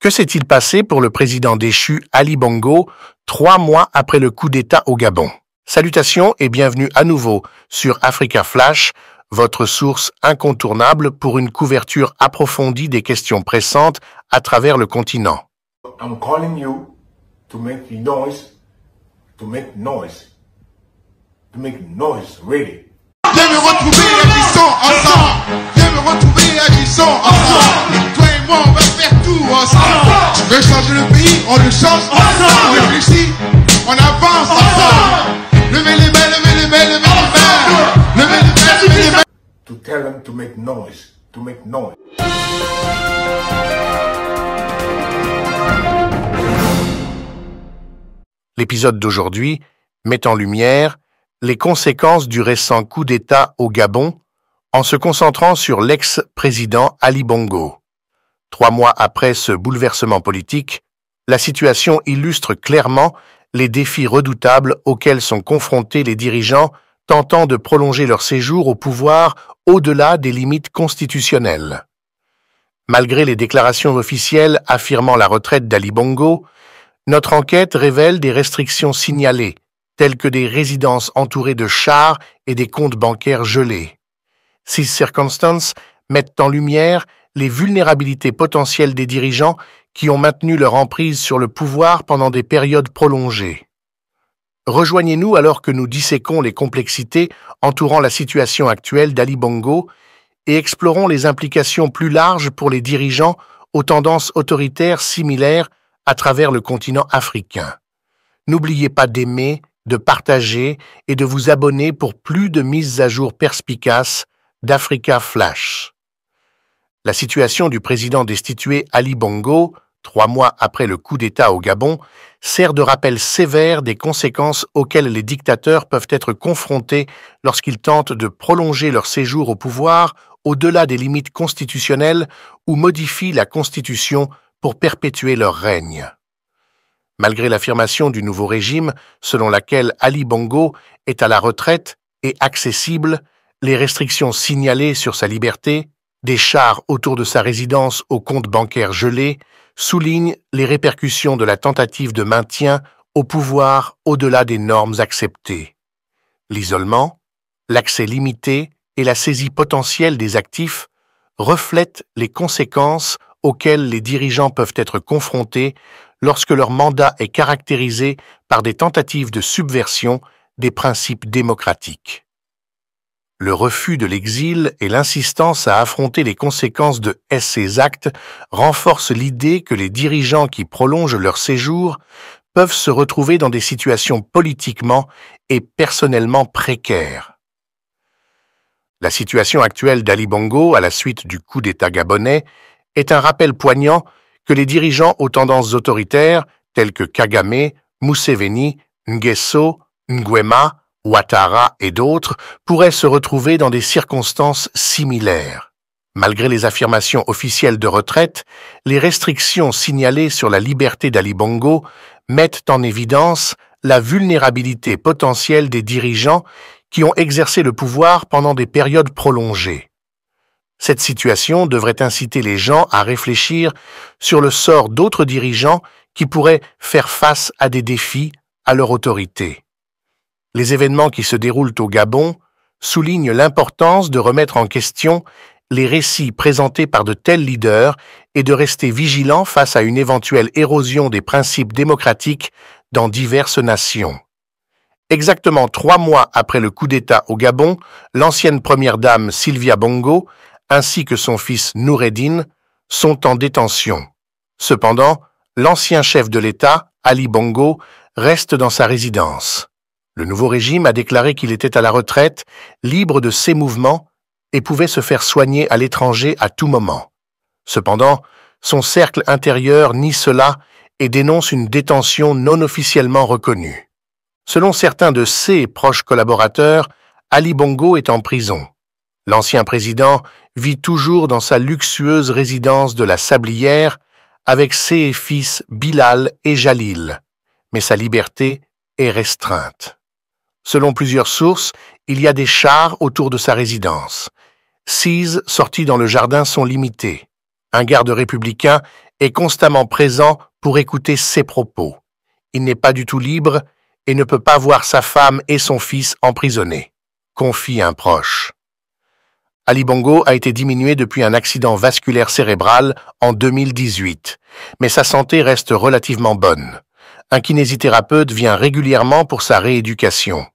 Que s'est-il passé pour le président déchu Ali Bongo trois mois après le coup d'État au Gabon Salutations et bienvenue à nouveau sur Africa Flash, votre source incontournable pour une couverture approfondie des questions pressantes à travers le continent tout ensemble. Je veux changer le pays, on le change ensemble. On réfléchit, on avance ensemble. Levez les mains, levez les mains, levez les mains. Levez les mains, levez les mains. To tell them to make noise, to make noise. L'épisode d'aujourd'hui met en lumière les conséquences du récent coup d'État au Gabon en se concentrant sur l'ex-président Ali Bongo. Trois mois après ce bouleversement politique, la situation illustre clairement les défis redoutables auxquels sont confrontés les dirigeants tentant de prolonger leur séjour au pouvoir au-delà des limites constitutionnelles. Malgré les déclarations officielles affirmant la retraite d'Ali Bongo, notre enquête révèle des restrictions signalées, telles que des résidences entourées de chars et des comptes bancaires gelés. Ces circonstances mettent en lumière les vulnérabilités potentielles des dirigeants qui ont maintenu leur emprise sur le pouvoir pendant des périodes prolongées. Rejoignez-nous alors que nous disséquons les complexités entourant la situation actuelle d'Ali Bongo et explorons les implications plus larges pour les dirigeants aux tendances autoritaires similaires à travers le continent africain. N'oubliez pas d'aimer, de partager et de vous abonner pour plus de mises à jour perspicaces d'Africa Flash la situation du président destitué Ali Bongo, trois mois après le coup d'État au Gabon, sert de rappel sévère des conséquences auxquelles les dictateurs peuvent être confrontés lorsqu'ils tentent de prolonger leur séjour au pouvoir au-delà des limites constitutionnelles ou modifient la Constitution pour perpétuer leur règne. Malgré l'affirmation du nouveau régime, selon laquelle Ali Bongo est à la retraite et accessible, les restrictions signalées sur sa liberté des chars autour de sa résidence au compte bancaire gelé soulignent les répercussions de la tentative de maintien au pouvoir au-delà des normes acceptées. L'isolement, l'accès limité et la saisie potentielle des actifs reflètent les conséquences auxquelles les dirigeants peuvent être confrontés lorsque leur mandat est caractérisé par des tentatives de subversion des principes démocratiques le refus de l'exil et l'insistance à affronter les conséquences de ces actes renforcent l'idée que les dirigeants qui prolongent leur séjour peuvent se retrouver dans des situations politiquement et personnellement précaires. La situation actuelle d'Ali Bongo à la suite du coup d'État gabonais est un rappel poignant que les dirigeants aux tendances autoritaires tels que Kagame, Museveni, Nguesso, Nguema, Ouattara et d'autres pourraient se retrouver dans des circonstances similaires. Malgré les affirmations officielles de retraite, les restrictions signalées sur la liberté d'Ali Bongo mettent en évidence la vulnérabilité potentielle des dirigeants qui ont exercé le pouvoir pendant des périodes prolongées. Cette situation devrait inciter les gens à réfléchir sur le sort d'autres dirigeants qui pourraient faire face à des défis à leur autorité. Les événements qui se déroulent au Gabon soulignent l'importance de remettre en question les récits présentés par de tels leaders et de rester vigilants face à une éventuelle érosion des principes démocratiques dans diverses nations. Exactement trois mois après le coup d'État au Gabon, l'ancienne première dame Sylvia Bongo ainsi que son fils Noureddin sont en détention. Cependant, l'ancien chef de l'État, Ali Bongo, reste dans sa résidence. Le nouveau régime a déclaré qu'il était à la retraite, libre de ses mouvements, et pouvait se faire soigner à l'étranger à tout moment. Cependant, son cercle intérieur nie cela et dénonce une détention non officiellement reconnue. Selon certains de ses proches collaborateurs, Ali Bongo est en prison. L'ancien président vit toujours dans sa luxueuse résidence de la Sablière avec ses fils Bilal et Jalil, mais sa liberté est restreinte. Selon plusieurs sources, il y a des chars autour de sa résidence. Six sorties dans le jardin sont limitées. Un garde républicain est constamment présent pour écouter ses propos. Il n'est pas du tout libre et ne peut pas voir sa femme et son fils emprisonnés, confie un proche. Ali Bongo a été diminué depuis un accident vasculaire cérébral en 2018, mais sa santé reste relativement bonne. Un kinésithérapeute vient régulièrement pour sa rééducation.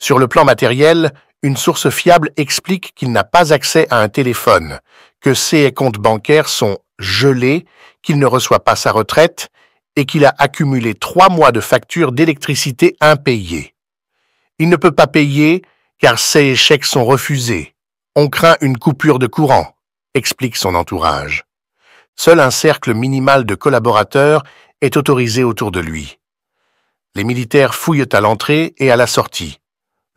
Sur le plan matériel, une source fiable explique qu'il n'a pas accès à un téléphone, que ses comptes bancaires sont gelés, qu'il ne reçoit pas sa retraite et qu'il a accumulé trois mois de factures d'électricité impayées. Il ne peut pas payer car ses chèques sont refusés. On craint une coupure de courant, explique son entourage. Seul un cercle minimal de collaborateurs est autorisé autour de lui. Les militaires fouillent à l'entrée et à la sortie.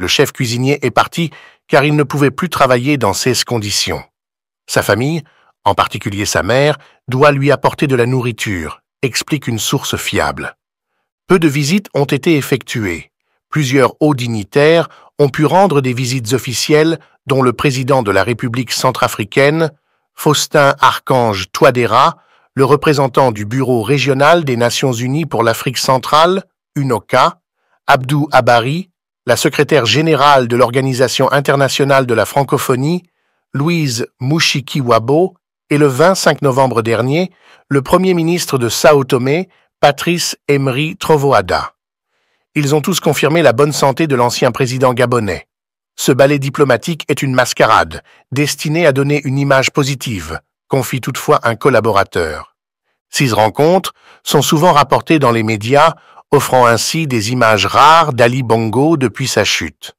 Le chef cuisinier est parti car il ne pouvait plus travailler dans ces conditions. Sa famille, en particulier sa mère, doit lui apporter de la nourriture, explique une source fiable. Peu de visites ont été effectuées. Plusieurs hauts dignitaires ont pu rendre des visites officielles, dont le président de la République centrafricaine, Faustin Archange Touadéra, le représentant du Bureau régional des Nations Unies pour l'Afrique centrale, UNOCA, Abdou Abari, la secrétaire générale de l'Organisation internationale de la francophonie, Louise Mouchiki-Wabo, et le 25 novembre dernier, le premier ministre de Sao Tomé, Patrice Emery Trovoada. Ils ont tous confirmé la bonne santé de l'ancien président gabonais. Ce ballet diplomatique est une mascarade, destinée à donner une image positive, confie toutefois un collaborateur. Ces rencontres sont souvent rapportées dans les médias offrant ainsi des images rares d'Ali Bongo depuis sa chute.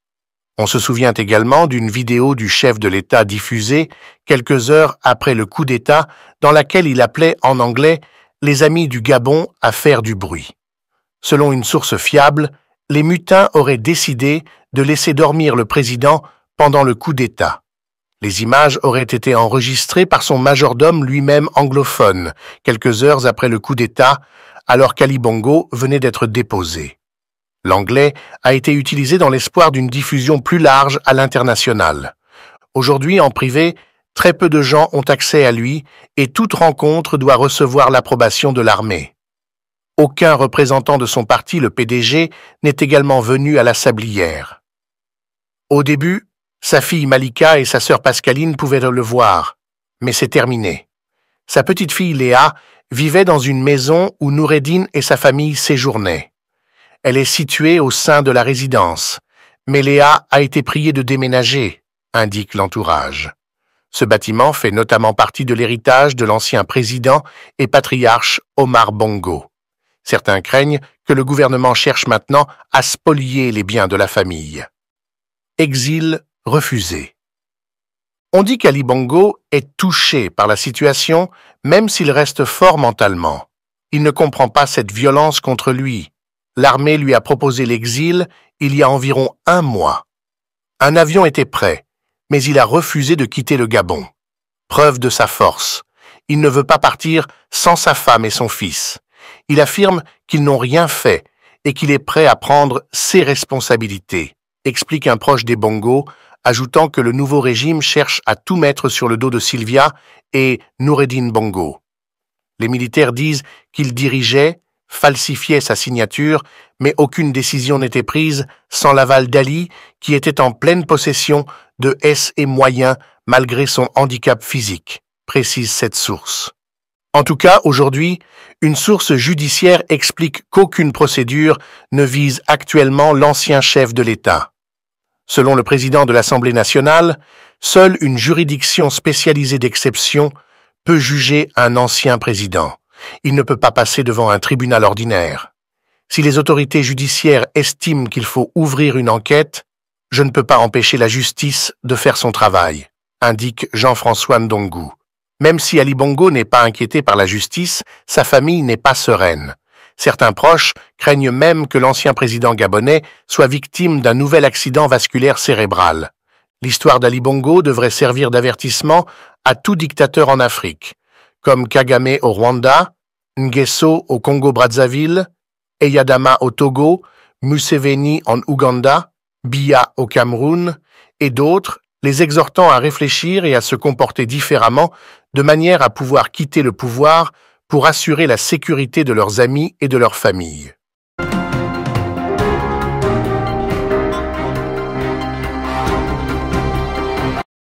On se souvient également d'une vidéo du chef de l'État diffusée quelques heures après le coup d'État dans laquelle il appelait en anglais les amis du Gabon à faire du bruit. Selon une source fiable, les mutins auraient décidé de laisser dormir le président pendant le coup d'État. Les images auraient été enregistrées par son majordome lui-même anglophone, quelques heures après le coup d'État, alors Bongo venait d'être déposé. L'anglais a été utilisé dans l'espoir d'une diffusion plus large à l'international. Aujourd'hui, en privé, très peu de gens ont accès à lui et toute rencontre doit recevoir l'approbation de l'armée. Aucun représentant de son parti, le PDG, n'est également venu à la sablière. Au début, sa fille Malika et sa sœur Pascaline pouvaient le voir, mais c'est terminé. Sa petite fille Léa vivait dans une maison où Noureddin et sa famille séjournaient. Elle est située au sein de la résidence, mais Léa a été priée de déménager, indique l'entourage. Ce bâtiment fait notamment partie de l'héritage de l'ancien président et patriarche Omar Bongo. Certains craignent que le gouvernement cherche maintenant à spolier les biens de la famille. Exil refusé. On dit qu'Ali Bongo est touché par la situation, même s'il reste fort mentalement. Il ne comprend pas cette violence contre lui. L'armée lui a proposé l'exil il y a environ un mois. Un avion était prêt, mais il a refusé de quitter le Gabon. Preuve de sa force. Il ne veut pas partir sans sa femme et son fils. Il affirme qu'ils n'ont rien fait et qu'il est prêt à prendre ses responsabilités, explique un proche des Bongo ajoutant que le nouveau régime cherche à tout mettre sur le dos de Sylvia et Noureddin Bongo. Les militaires disent qu'il dirigeait, falsifiait sa signature, mais aucune décision n'était prise sans l'aval d'Ali, qui était en pleine possession de S et moyens malgré son handicap physique, précise cette source. En tout cas, aujourd'hui, une source judiciaire explique qu'aucune procédure ne vise actuellement l'ancien chef de l'État. Selon le président de l'Assemblée nationale, seule une juridiction spécialisée d'exception peut juger un ancien président. Il ne peut pas passer devant un tribunal ordinaire. Si les autorités judiciaires estiment qu'il faut ouvrir une enquête, je ne peux pas empêcher la justice de faire son travail, indique Jean-François Ndongu. Même si Ali Bongo n'est pas inquiété par la justice, sa famille n'est pas sereine. Certains proches craignent même que l'ancien président gabonais soit victime d'un nouvel accident vasculaire cérébral. L'histoire d'Ali Bongo devrait servir d'avertissement à tout dictateur en Afrique, comme Kagame au Rwanda, Nguesso au Congo-Brazzaville, Eyadama au Togo, Museveni en Ouganda, Biya au Cameroun, et d'autres, les exhortant à réfléchir et à se comporter différemment de manière à pouvoir quitter le pouvoir pour assurer la sécurité de leurs amis et de leur famille.